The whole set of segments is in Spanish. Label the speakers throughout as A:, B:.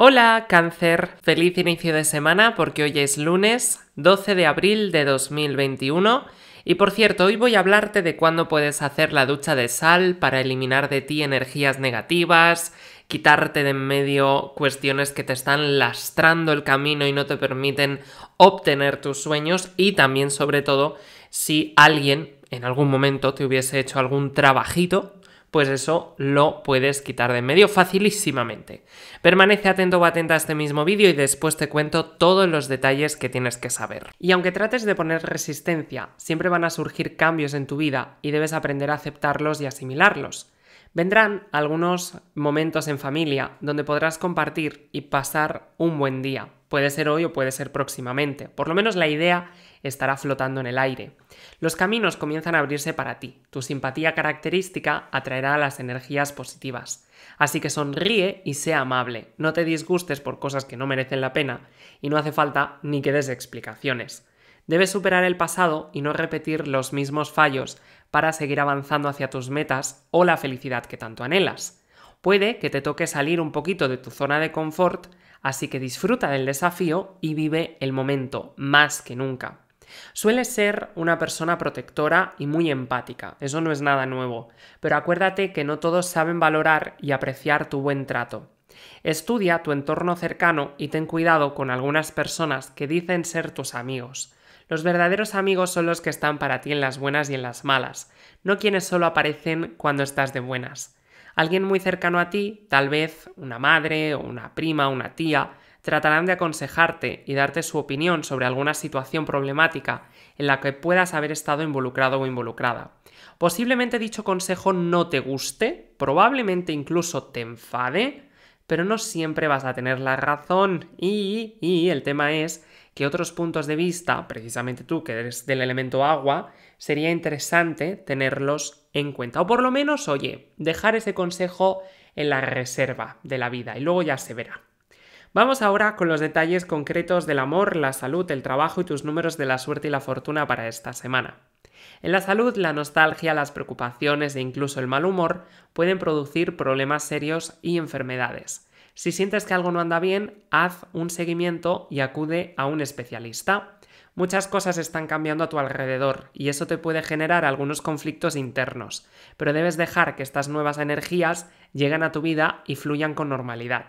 A: Hola cáncer, feliz inicio de semana porque hoy es lunes 12 de abril de 2021 y por cierto hoy voy a hablarte de cuándo puedes hacer la ducha de sal para eliminar de ti energías negativas, quitarte de en medio cuestiones que te están lastrando el camino y no te permiten obtener tus sueños y también sobre todo si alguien en algún momento te hubiese hecho algún trabajito pues eso lo puedes quitar de en medio facilísimamente. Permanece atento o atenta a este mismo vídeo y después te cuento todos los detalles que tienes que saber. Y aunque trates de poner resistencia, siempre van a surgir cambios en tu vida y debes aprender a aceptarlos y asimilarlos. Vendrán algunos momentos en familia donde podrás compartir y pasar un buen día. Puede ser hoy o puede ser próximamente. Por lo menos la idea estará flotando en el aire. Los caminos comienzan a abrirse para ti. Tu simpatía característica atraerá las energías positivas. Así que sonríe y sea amable. No te disgustes por cosas que no merecen la pena y no hace falta ni que des explicaciones. Debes superar el pasado y no repetir los mismos fallos para seguir avanzando hacia tus metas o la felicidad que tanto anhelas. Puede que te toque salir un poquito de tu zona de confort, así que disfruta del desafío y vive el momento más que nunca. Sueles ser una persona protectora y muy empática, eso no es nada nuevo, pero acuérdate que no todos saben valorar y apreciar tu buen trato. Estudia tu entorno cercano y ten cuidado con algunas personas que dicen ser tus amigos los verdaderos amigos son los que están para ti en las buenas y en las malas, no quienes solo aparecen cuando estás de buenas. Alguien muy cercano a ti, tal vez una madre o una prima, o una tía, tratarán de aconsejarte y darte su opinión sobre alguna situación problemática en la que puedas haber estado involucrado o involucrada. Posiblemente dicho consejo no te guste, probablemente incluso te enfade, pero no siempre vas a tener la razón y, y el tema es otros puntos de vista, precisamente tú que eres del elemento agua, sería interesante tenerlos en cuenta. O por lo menos, oye, dejar ese consejo en la reserva de la vida y luego ya se verá. Vamos ahora con los detalles concretos del amor, la salud, el trabajo y tus números de la suerte y la fortuna para esta semana. En la salud, la nostalgia, las preocupaciones e incluso el mal humor pueden producir problemas serios y enfermedades. Si sientes que algo no anda bien, haz un seguimiento y acude a un especialista. Muchas cosas están cambiando a tu alrededor y eso te puede generar algunos conflictos internos, pero debes dejar que estas nuevas energías lleguen a tu vida y fluyan con normalidad.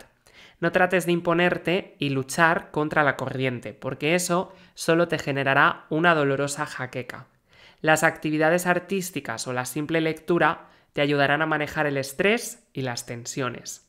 A: No trates de imponerte y luchar contra la corriente, porque eso solo te generará una dolorosa jaqueca. Las actividades artísticas o la simple lectura te ayudarán a manejar el estrés y las tensiones.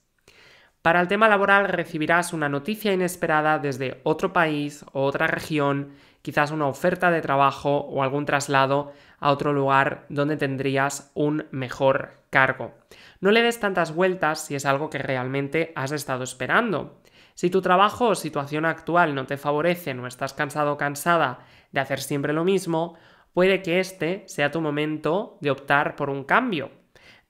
A: Para el tema laboral recibirás una noticia inesperada desde otro país o otra región, quizás una oferta de trabajo o algún traslado a otro lugar donde tendrías un mejor cargo. No le des tantas vueltas si es algo que realmente has estado esperando. Si tu trabajo o situación actual no te favorece o estás cansado o cansada de hacer siempre lo mismo, puede que este sea tu momento de optar por un cambio.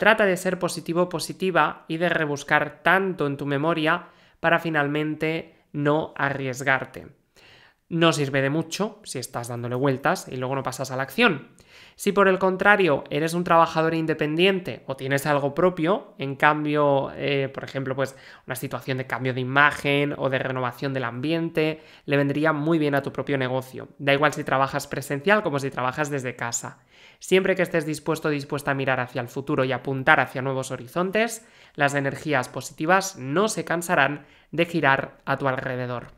A: Trata de ser positivo positiva y de rebuscar tanto en tu memoria para finalmente no arriesgarte. No sirve de mucho si estás dándole vueltas y luego no pasas a la acción. Si por el contrario eres un trabajador independiente o tienes algo propio, en cambio, eh, por ejemplo, pues una situación de cambio de imagen o de renovación del ambiente, le vendría muy bien a tu propio negocio. Da igual si trabajas presencial como si trabajas desde casa. Siempre que estés dispuesto o dispuesta a mirar hacia el futuro y apuntar hacia nuevos horizontes, las energías positivas no se cansarán de girar a tu alrededor.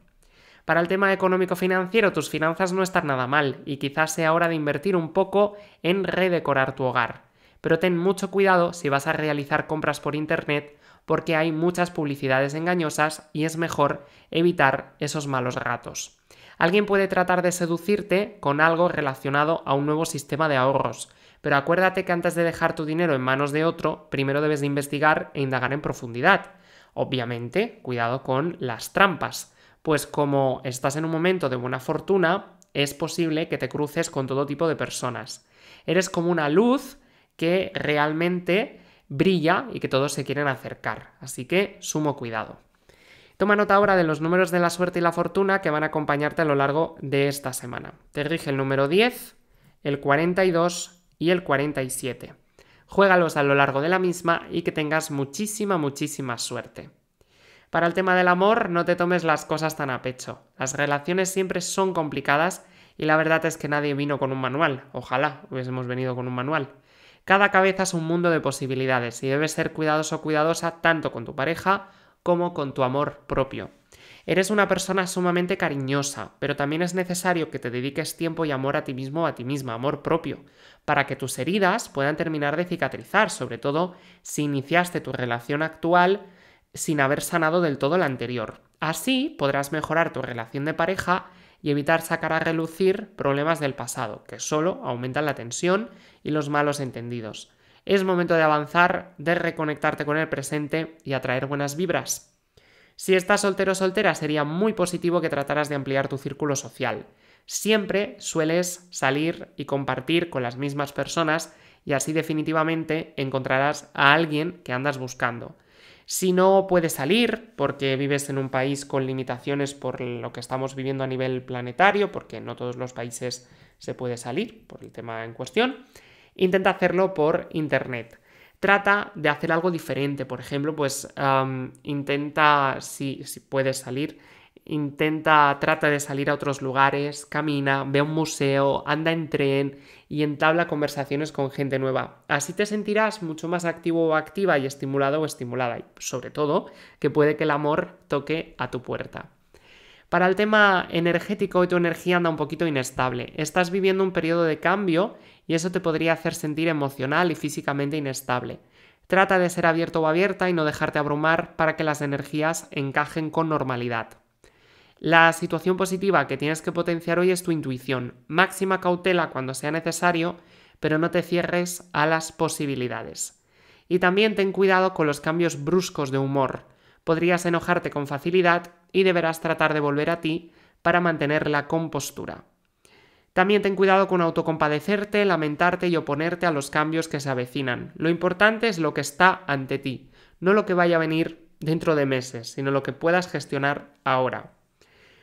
A: Para el tema económico-financiero, tus finanzas no están nada mal y quizás sea hora de invertir un poco en redecorar tu hogar. Pero ten mucho cuidado si vas a realizar compras por Internet porque hay muchas publicidades engañosas y es mejor evitar esos malos ratos. Alguien puede tratar de seducirte con algo relacionado a un nuevo sistema de ahorros, pero acuérdate que antes de dejar tu dinero en manos de otro, primero debes de investigar e indagar en profundidad. Obviamente, cuidado con las trampas, pues como estás en un momento de buena fortuna, es posible que te cruces con todo tipo de personas. Eres como una luz que realmente brilla y que todos se quieren acercar, así que sumo cuidado. Toma nota ahora de los números de la suerte y la fortuna que van a acompañarte a lo largo de esta semana. Te rige el número 10, el 42 y el 47. Juégalos a lo largo de la misma y que tengas muchísima, muchísima suerte. Para el tema del amor, no te tomes las cosas tan a pecho. Las relaciones siempre son complicadas y la verdad es que nadie vino con un manual. Ojalá hubiésemos venido con un manual. Cada cabeza es un mundo de posibilidades y debes ser cuidadoso o cuidadosa tanto con tu pareja como con tu amor propio. Eres una persona sumamente cariñosa, pero también es necesario que te dediques tiempo y amor a ti mismo o a ti misma, amor propio, para que tus heridas puedan terminar de cicatrizar, sobre todo si iniciaste tu relación actual sin haber sanado del todo la anterior. Así podrás mejorar tu relación de pareja y evitar sacar a relucir problemas del pasado, que solo aumentan la tensión y los malos entendidos. Es momento de avanzar, de reconectarte con el presente y atraer buenas vibras. Si estás soltero o soltera, sería muy positivo que trataras de ampliar tu círculo social. Siempre sueles salir y compartir con las mismas personas y así definitivamente encontrarás a alguien que andas buscando. Si no puedes salir porque vives en un país con limitaciones por lo que estamos viviendo a nivel planetario, porque no todos los países se puede salir por el tema en cuestión, intenta hacerlo por Internet. Trata de hacer algo diferente, por ejemplo, pues intenta, si, si puedes salir, intenta, trata de salir a otros lugares, camina, ve a un museo, anda en tren y entabla conversaciones con gente nueva. Así te sentirás mucho más activo o activa y estimulado o estimulada. Y sobre todo, que puede que el amor toque a tu puerta. Para el tema energético, hoy tu energía anda un poquito inestable. Estás viviendo un periodo de cambio y eso te podría hacer sentir emocional y físicamente inestable. Trata de ser abierto o abierta y no dejarte abrumar para que las energías encajen con normalidad. La situación positiva que tienes que potenciar hoy es tu intuición. Máxima cautela cuando sea necesario, pero no te cierres a las posibilidades. Y también ten cuidado con los cambios bruscos de humor. Podrías enojarte con facilidad y deberás tratar de volver a ti para mantener la compostura. También ten cuidado con autocompadecerte, lamentarte y oponerte a los cambios que se avecinan. Lo importante es lo que está ante ti, no lo que vaya a venir dentro de meses, sino lo que puedas gestionar ahora.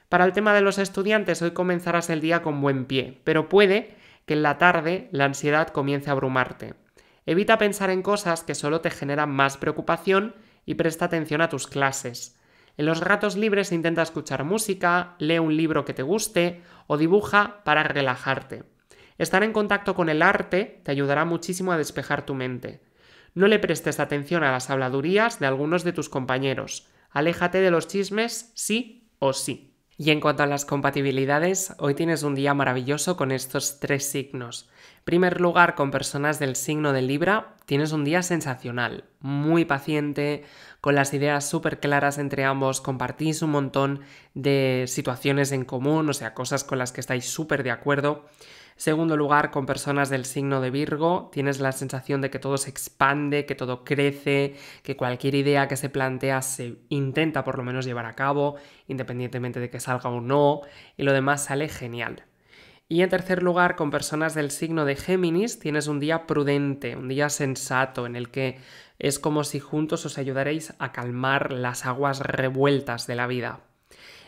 A: Para el tema de los estudiantes, hoy comenzarás el día con buen pie, pero puede que en la tarde la ansiedad comience a abrumarte. Evita pensar en cosas que solo te generan más preocupación y presta atención a tus clases. En los ratos libres intenta escuchar música, lee un libro que te guste o dibuja para relajarte. Estar en contacto con el arte te ayudará muchísimo a despejar tu mente. No le prestes atención a las habladurías de algunos de tus compañeros. Aléjate de los chismes sí o sí. Y en cuanto a las compatibilidades, hoy tienes un día maravilloso con estos tres signos. Primer lugar, con personas del signo de Libra, tienes un día sensacional, muy paciente, con las ideas súper claras entre ambos, compartís un montón de situaciones en común, o sea, cosas con las que estáis súper de acuerdo. Segundo lugar, con personas del signo de Virgo, tienes la sensación de que todo se expande, que todo crece, que cualquier idea que se plantea se intenta por lo menos llevar a cabo, independientemente de que salga o no, y lo demás sale genial. Y en tercer lugar, con personas del signo de Géminis, tienes un día prudente, un día sensato, en el que es como si juntos os ayudaréis a calmar las aguas revueltas de la vida.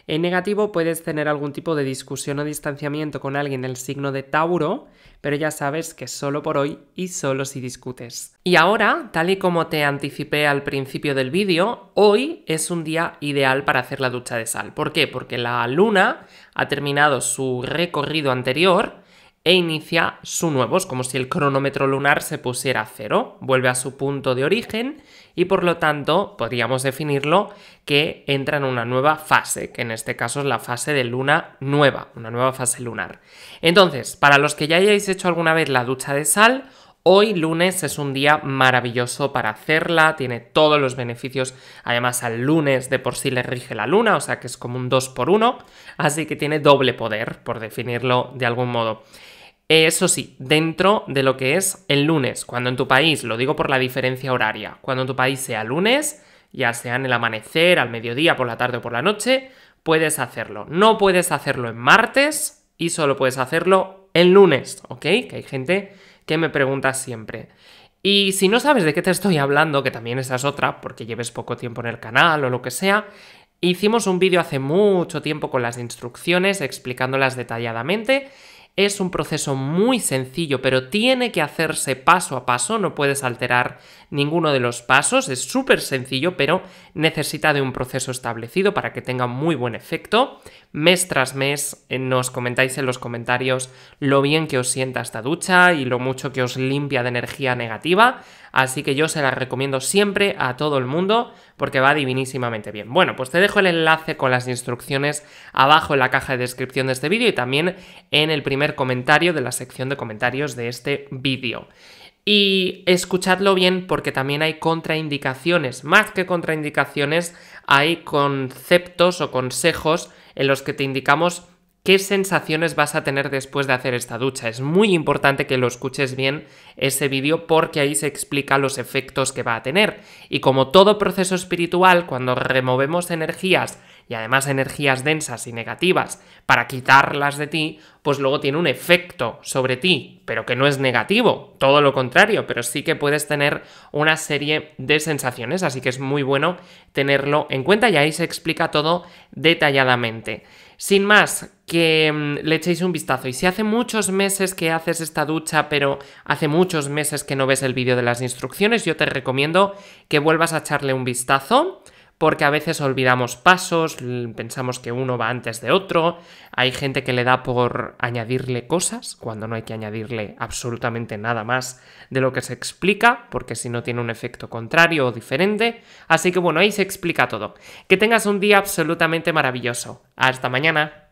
A: En negativo puedes tener algún tipo de discusión o distanciamiento con alguien del signo de Tauro, pero ya sabes que solo por hoy y solo si discutes. Y ahora, tal y como te anticipé al principio del vídeo, hoy es un día ideal para hacer la ducha de sal. ¿Por qué? Porque la luna ha terminado su recorrido anterior e inicia su nuevo. Es como si el cronómetro lunar se pusiera a cero, vuelve a su punto de origen y por lo tanto podríamos definirlo que entra en una nueva fase, que en este caso es la fase de luna nueva, una nueva fase lunar. Entonces, para los que ya hayáis hecho alguna vez la ducha de sal, Hoy lunes es un día maravilloso para hacerla, tiene todos los beneficios, además al lunes de por sí le rige la luna, o sea que es como un 2 por 1, así que tiene doble poder, por definirlo de algún modo. Eso sí, dentro de lo que es el lunes, cuando en tu país, lo digo por la diferencia horaria, cuando en tu país sea lunes, ya sea en el amanecer, al mediodía, por la tarde o por la noche, puedes hacerlo. No puedes hacerlo en martes y solo puedes hacerlo en lunes, ¿ok? Que hay gente que me pregunta siempre. Y si no sabes de qué te estoy hablando, que también esa es otra, porque lleves poco tiempo en el canal o lo que sea, hicimos un vídeo hace mucho tiempo con las instrucciones explicándolas detalladamente es un proceso muy sencillo, pero tiene que hacerse paso a paso, no puedes alterar ninguno de los pasos, es súper sencillo, pero necesita de un proceso establecido para que tenga muy buen efecto. Mes tras mes eh, nos comentáis en los comentarios lo bien que os sienta esta ducha y lo mucho que os limpia de energía negativa. Así que yo se las recomiendo siempre a todo el mundo porque va divinísimamente bien. Bueno, pues te dejo el enlace con las instrucciones abajo en la caja de descripción de este vídeo y también en el primer comentario de la sección de comentarios de este vídeo. Y escuchadlo bien porque también hay contraindicaciones. Más que contraindicaciones, hay conceptos o consejos en los que te indicamos qué sensaciones vas a tener después de hacer esta ducha. Es muy importante que lo escuches bien ese vídeo porque ahí se explica los efectos que va a tener. Y como todo proceso espiritual, cuando removemos energías y además energías densas y negativas para quitarlas de ti, pues luego tiene un efecto sobre ti, pero que no es negativo, todo lo contrario, pero sí que puedes tener una serie de sensaciones, así que es muy bueno tenerlo en cuenta y ahí se explica todo detalladamente. Sin más, que mm, le echéis un vistazo. Y si hace muchos meses que haces esta ducha, pero hace muchos meses que no ves el vídeo de las instrucciones, yo te recomiendo que vuelvas a echarle un vistazo porque a veces olvidamos pasos, pensamos que uno va antes de otro, hay gente que le da por añadirle cosas, cuando no hay que añadirle absolutamente nada más de lo que se explica, porque si no tiene un efecto contrario o diferente, así que bueno, ahí se explica todo. Que tengas un día absolutamente maravilloso. Hasta mañana.